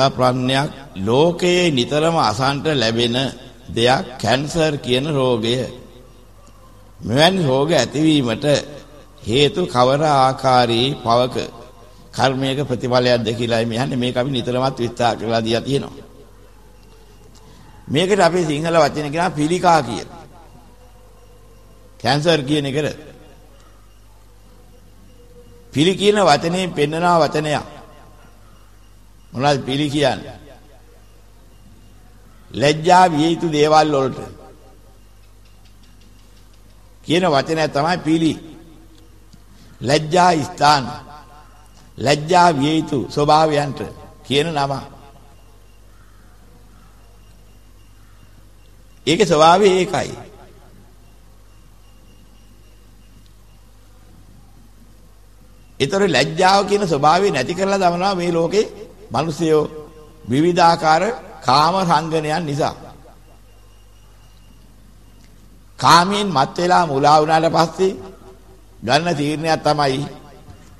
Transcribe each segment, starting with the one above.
යථා ප්‍රඥාවක් ලෝකයේ නිතරම අසන්ට ලැබෙන දෙයක් කැන්සර් කියන රෝගය. මෙවැනි රෝග ඇතිවීමට හේතු කවර ආකාරයේ පවක කර්මයක ප්‍රතිඵලයක්ද කියලායි මෙහන්නේ මේක අපි නිතරමත් විස්තර කරලා දීලා තියෙනවා. මේකට අපේ සිංහල වචන කියනවා පිළිකා කියලා. කැන්සර් කියන එකට පිළි කියන වචනේ පෙන්නවා වචනයක්. මොනවද පිළි කියන්නේ? ලැජ්ජා විය යුතු දේවල් වලට කියන වචනය තමයි පිළි. ලැජ්ජා ස්ථාන. ලැජ්ජා විය යුතු ස්වභාවයන්ට කියන නම. ඒකේ ස්වභාවය ඒකයි. ඒතර ලැජ්ජාව කියන ස්වභාවය නැති කරලා දමනවා මේ ලෝකේ මිනිසයෝ විවිධාකාර කාම රංගනයන් නිසා කාමයෙන් මත් වෙලා මුලා වුණාට පස්සේ ගන්න තීරණයක් තමයි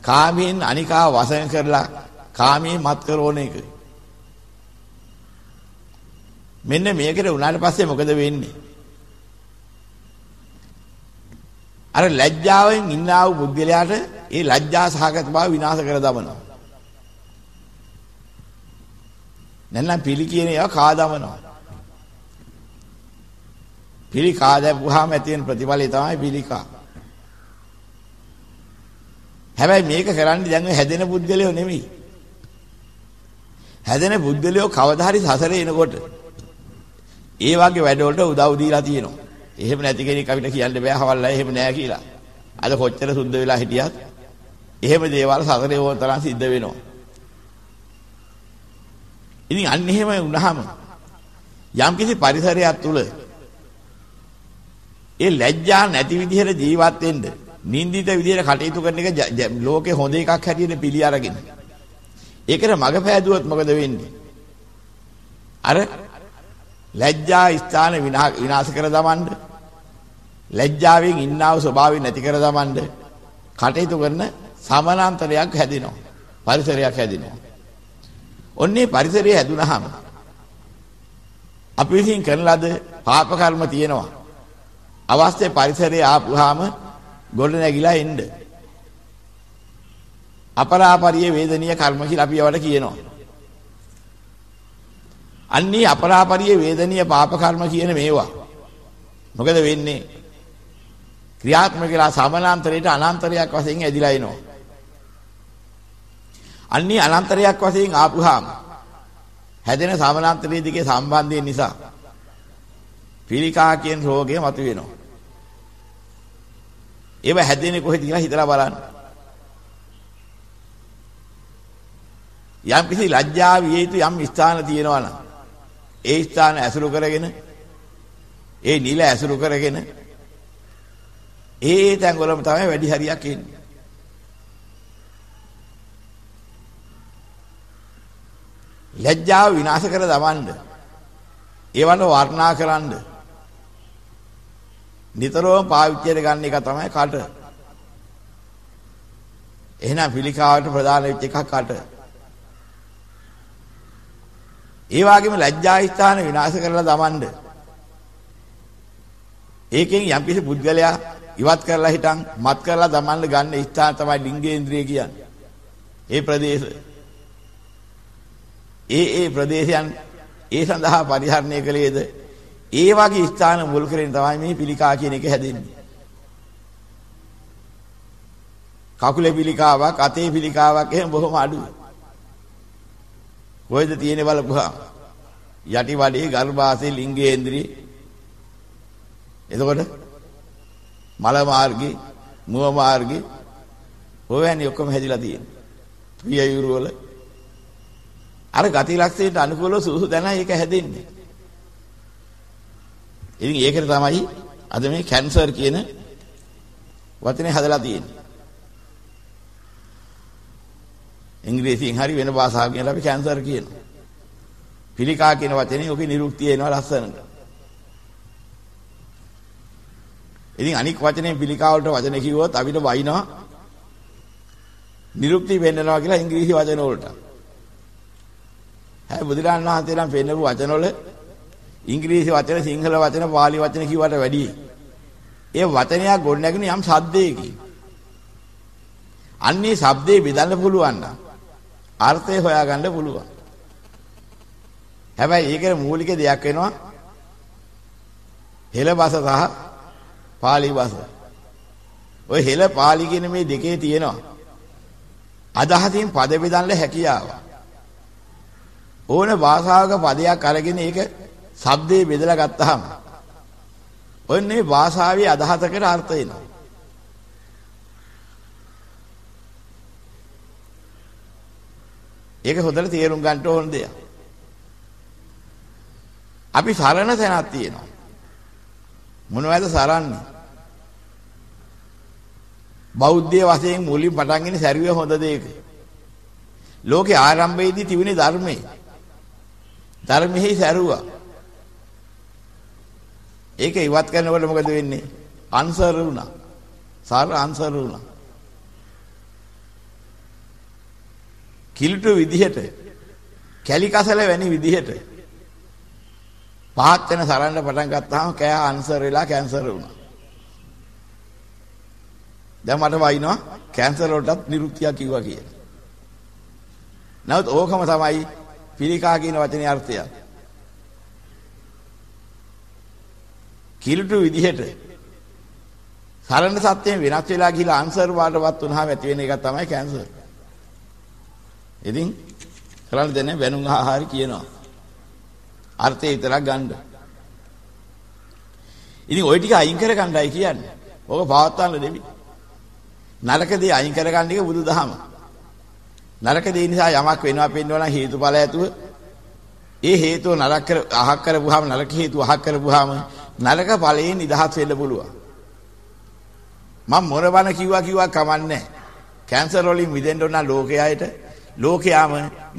කාමයෙන් අනිකාව වසඟ කරලා කාමයෙන් මත් කරන එක. මෙන්න මේකට උනාට පස්සේ මොකද වෙන්නේ? අර ලැජ්ජාවෙන් ඉන්නා වූ බුද්ධලයාට ඒ ලැජ්ජා සහගත බව විනාශ කර දමනවා. නැත්නම් පිළි කියන ඒවා කාදමනවා. පිළි කාදපුවාම ඇති වෙන ප්‍රතිඵලය තමයි පිළිකා. හැබැයි මේක කරන්නේ දැන් හැදෙන පුද්ගලයෝ නෙමෙයි. හැදෙන පුද්ගලයෝ කවදා හරි සසරේ එනකොට ඒ වගේ වැඩවලට උදව් දීලා තියෙනවා. එහෙම නැති කෙනෙක් අපිට කියන්න බෑ හවල්ලා එහෙම නෑ කියලා. අද කොච්චර සුද්ධ වෙලා හිටියත් එහෙම දේවල් සසරේ ඕන තරම් සිද්ධ වෙනවා. ඉතින් අන්න එහෙම වුණාම යම්කිසි පරිසරයක් තුල ඒ ලැජ්ජා නැති විදිහට ජීවත් වෙන්න නින්දිත විදිහට කටයුතු කරන එක ලෝකේ හොඳ එකක් හැටියට පිළි අරගෙන. ඒකට මග පෑදුවොත් මොකද වෙන්නේ? අර ලැජ්ජා ස්ථාන විනාශ කර දමන්න ලැජ්ජාවෙන් ඉන්නා වූ ස්වභාවය නැති කර දමන්න කටයුතු කරන සමානාන්තරයක් හැදෙනවා. පරිසරයක් හැදෙනවා. ඔන්නේ පරිසරය හැදුනහම අපි විසින් කරන ලද පාප කර්ම තියෙනවා. අවස්ථේ පරිසරය ආපුහාම ගොඩ නැගිලා එන්න. අපරාපරිය වේදනීය කර්ම කියලා අපි ඒවට කියනවා. අන්නේ අපරාපරිය වේදනීය පාප කර්ම කියන මේවා. මොකද වෙන්නේ? ක්‍රියාත්මක වෙලා සමානාන්තරයට අනාන්තරයක් වශයෙන් ඇදිලා එනවා. අන්නේ අනන්තරයක් වශයෙන් ආපුහාම හැදෙන සමානාන්තරයේ දිගේ සම්බන්ධය නිසා පිළිකා කියන රෝගය මතුවෙනවා. ඒව හැදෙන්නේ කොහෙද කියලා හිතලා බලන්න. යම් කිසි ලැජ්ජා විය යුතු යම් ස්ථාන තියෙනවා නම් ඒ ස්ථාන ඇසුරු කරගෙන ඒ නිල ඇසුරු කරගෙන ඒ තැන් වලම තමයි වැඩි හරියක් එන්නේ. ලැජ්ජාව විනාශ කර දමන්න. ඒවන වර්ණා කරන්න. නිතරම පාවිච්චියට ගන්න එක තමයි කට. එහෙනම් පිළිකාවට ප්‍රධාන වෙච්ච එකක් කට. ඒ වගේම ලැජ්ජා ස්ථාන විනාශ කරලා දමන්න. ඒකෙන් යම්කිසි පුද්ගලයා ඉවත් කරලා හිටන් මත් කරලා දමන්න ගන්න ස්ථාන තමයි ලිංගේන්ද්‍රය කියන්නේ. ඒ ප්‍රදේශය ඒ ඒ ප්‍රදේශයන් ඒ සඳහා පරිහරණය කළේද ඒ වගේ ස්ථාන මුල් කරගෙන තමයි මේ පිළිකා කියන එක හැදෙන්නේ. කකුලේ පිළිකාවක් අතේ පිළිකාවක් එහෙම බොහොම අඩුයි. කොහෙද තියෙන්නේ බලපුවා. යටි වඩේ ගර්භාෂයේ ලිංගේන්ද්‍රී එතකොට මල මාර්ගේ මුව මාර්ගේ ඔයයන් ඔක්කොම හැදිලා තියෙනවා. ප්‍රියයුරු වල අර ගති ලක්ෂණයට අනුකූලව සුසු දැනයි ඒක හැදෙන්නේ. ඉතින් ඒකට තමයි අද මේ කැන්සර් කියන වචනේ හදලා තියෙන්නේ. ඉංග්‍රීසියෙන් හරි වෙන භාෂාවකින් අපි කැන්සර් කියනවා. පිළිකා කියන වචනේ ඔකේ නිරුක්තිය එනවා ලස්සනට. ඉතින් අනික් වචනේ පිළිකා වලට වචන කිව්වොත් අපිට වයින්නවා. නිරුක්ති වෙන්නනවා කියලා ඉංග්‍රීසි වචන වලට. හැබැයි බුදුරන් වහන්සේලාම පෙන්නපු වචනවල ඉංග්‍රීසි වචන සිංහල වචන පාලි වචන කිව්වට වැඩියි. ඒ වචනයක් ගොඩනැගෙන යම් සද්දයකින්. අන්නේ shabdේ බෙදන්න පුළුවන් නම් අර්ථය හොයාගන්න පුළුවන්. හැබැයි ඒකේ මූලික දෙයක් වෙනවා හෙළ බස සහ පාලි බස. ওই හෙළ පාලි කියන මේ දෙකේ තියෙනවා අදහසින් පද බෙදන්න හැකියාව. ඕන භාෂාවක පදයක් අරගෙන ඒක shabdේ බෙදලා ගත්තාම ඔන්නේ භාෂාවේ අදහසකට අර්ථ එනවා. ඒක හොඳට තේරුම් ගන්න ඕන දෙයක්. අපි සරණ තැනක් තියෙනවා. මොනවද සරන්නේ? බෞද්ධය වශයෙන් මුලින් පටන්ගෙන සැරිය හොඳ දෙයක. ලෝකේ ආරම්භයේදී තිබුණේ ධර්මයේ ධර්මෙහි සැරුවා. ඒක ඉවත් කරනකොට මොකද වෙන්නේ? අන්සර් වුණා. සාර අන්සර් වුණා. කිලුටු විදිහට කැලි කසල වැනි විදිහට පහත් වෙන සරන්න පටන් ගත්තාම කෑ අන්සර් වෙලා කැන්සර් වුණා. දැන් මට වයින්නවා කැන්සර් වලටත් නිරුක්තිය කිව්වා කියලා. නැවත් ඕකම තමයි පිළිකා කියන වචනේ අර්ථය. කිලුටු විදිහට සරණ සත්‍යයෙන් වෙනස් වෙලා ගිහිලා ආන්සර් වලටවත් වුණාම ඇති වෙන එක තමයි කැන්සර්. ඉතින් කරන්න දෙන්නේ වෙනුන් ආහාර කියනවා. අර්ථය විතරක් ගන්න. ඉතින් ওই ටික අයින් කර ගන්නයි කියන්නේ. ඕක පවත්වන්න දෙවි. නරක දේ අයින් කර ගන්න එක බුදුදහම. නරක දේ නිසා යමක් වෙනවා පෙන්වනවා නම් හේතුඵල ඇතුව ඒ හේතුව නරක කර අහක් කරපුවාම නරක හේතුව අහක් කරපුවාම නරක ඵලයෙන් නිදහස් වෙන්න පුළුවන් මම මොනවන කිව්වා කිව්වා කමන්නේ කැන්සර් වලින් මිදෙන්න ඕන ලෝකයට ලෝකයාම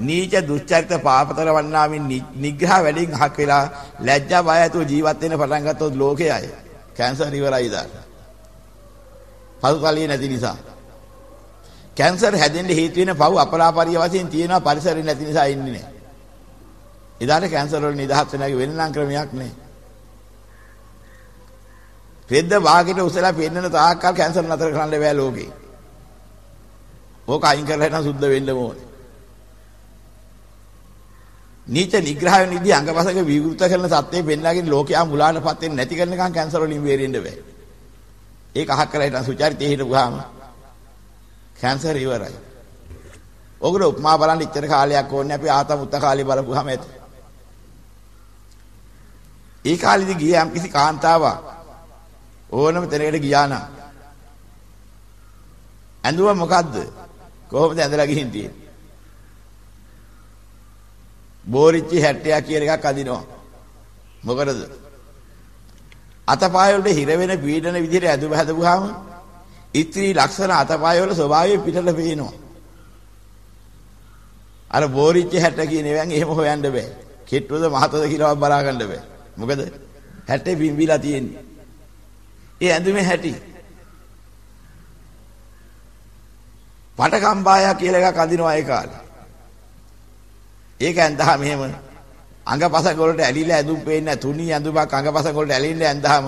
නීච දුස්චරිත පාපතර වන්නාමින් නිග්‍රහ වැඩින් අහක් වෙලා ලැජ්ජා බය ඇතුව ජීවත් වෙන්න පටන් ගත්තොත් ලෝකයයි කැන්සර් ඉවරයි දාලා පසුතලිය නැති නිසා කැන්සර් හැදෙන්න හේතු වෙන පව් අපරාපරිය වශයෙන් තියෙනවා පරිසරේ නැති නිසා ඉන්නේ නැහැ. එදාට කැන්සර් වල නිදහස් වෙනාගේ වෙන නම් ක්‍රමයක් නැහැ. පෙද්ද වාගෙට උසලා පෙන්නන තාක්කල් කැන්සර් නතර කරන්න බෑ ලෝකේ. ඕක අයින් කරලා හිටන් සුද්ධ වෙන්න ඕනේ. නීච නිග්‍රහය නිදි අංගපසක විවෘත කරන සත්‍යය පෙන්ලාගෙන ලෝකයා මුලාටපත් වෙන්නේ නැති කරනකම් කැන්සර් වලින් බේරෙන්න බෑ. ඒක අහක් කරලා හිටන් සුචාරිතේ හිටපුවාම කැන්සර් ඉවරයි. ඔගොල්ලෝ උපමා බලන්න ඉච්චර කාලයක් ඕනේ අපි ආතම උත්ත කාලේ බලපුවාම ඇති. ඒ කාලෙදි ගිය යම් කිසි කාන්තාවක් ඕනම තැනකට ගියා නම් ඇඳුව මොකද්ද? කොහොමද ඇඳලා ගිහින් තියෙන්නේ? බෝරිච්චි 60 කියන එකක් අදිනවා. මොකටද? අතපය වලට හිර වෙන පීඩන විදිහට ඇඳුම හදපුවාම ඉතිරි ලක්ෂණ අතපය වල ස්වභාවය පිටට පේනවා. අර බෝරිච්ච 60 කියන එවන් එහෙම හොයන්න බෑ. කෙට්ටුද මහතද කියලා බලා ගන්න බෑ. මොකද 60 පිම්බිලා තියෙන්නේ. ඒ ඇඳුමේ 60. පටකම්බායා කියලා එකක් අඳිනවා ඒ කාලේ. ඒක ඇඳහම එහෙම අඟපසක වලට ඇලිලා ඇඳුම් පේන්නේ තුනී ඇඳුමක් අඟපසක වලට ඇලිලා ඇඳහම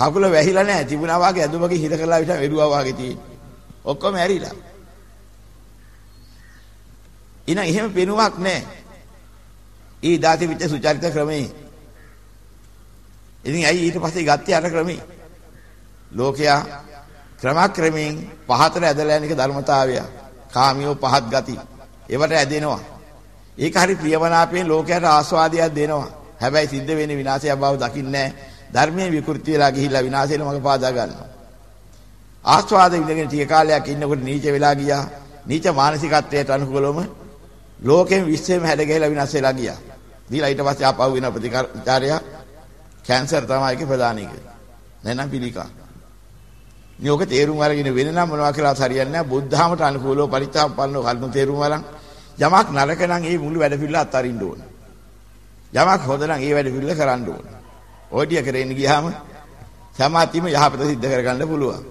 කකුල වැහිලා නැහැ තිබුණා වාගේ ඇඳුමක හිර කරලා විතර එරුවා වාගේ තියෙන්නේ. ඔක්කොම ඇරිලා. ඉතින් එහෙම පෙනුමක් නැහැ. ඊ දාති විච්ච සුචරිත ක්‍රමේ. ඉතින් ඇයි ඊට පස්සේ ගත්තේ අර ක්‍රමේ? ලෝකයා ක්‍රමක්‍රමයෙන් පහතට ඇදලා යන එක ධර්මතාවය. කාමියෝ පහත් ගති. ඒවට ඇදෙනවා. ඒක හරි ප්‍රියමනාපයෙන් ලෝකයට ආස්වාදයක් දෙනවා. හැබැයි සිද්ධ වෙන්නේ විනාශය බව දකින්නේ නැහැ. ධර්මයේ විකෘති වෙලා ගිහිල්ලා විනාශ වෙලා මගේ පාදා ගන්නවා. ආස්වාද විඳගෙන ටික කාලයක් ඉන්නකොට නීච වෙලා ගියා. නීච මානසිකත්වයට අනුකූලවම ලෝකෙම විශ්වෙම හැඩ ගැහිලා විනාශ වෙලා ගියා. දීලා ඊට පස්සේ ආපහු වෙන ප්‍රතිකාරය කැන්සර් තමයි ඒකේ ප්‍රධාන එක. නැනම් පිළිකා. නියෝග තේරුම් අරගෙන වෙන නම් මොනවා කියලා හරියන්නේ නැහැ. බුද්ධාමට අනුකූලව පරිත්‍යාගපන්නව කල්ම තේරුම් අරන් යමක් නරක නම් ඒ මුළු වැඩ පිළිවෙල අත්හරින්න ඕන. යමක් හොඳ නම් ඒ වැඩ පිළිවෙල කරන්න ඕන. ඕඩිය කරෙන්න ගියාම සමාධියම යහපත සිද්ධ කරගන්න පුළුවන්.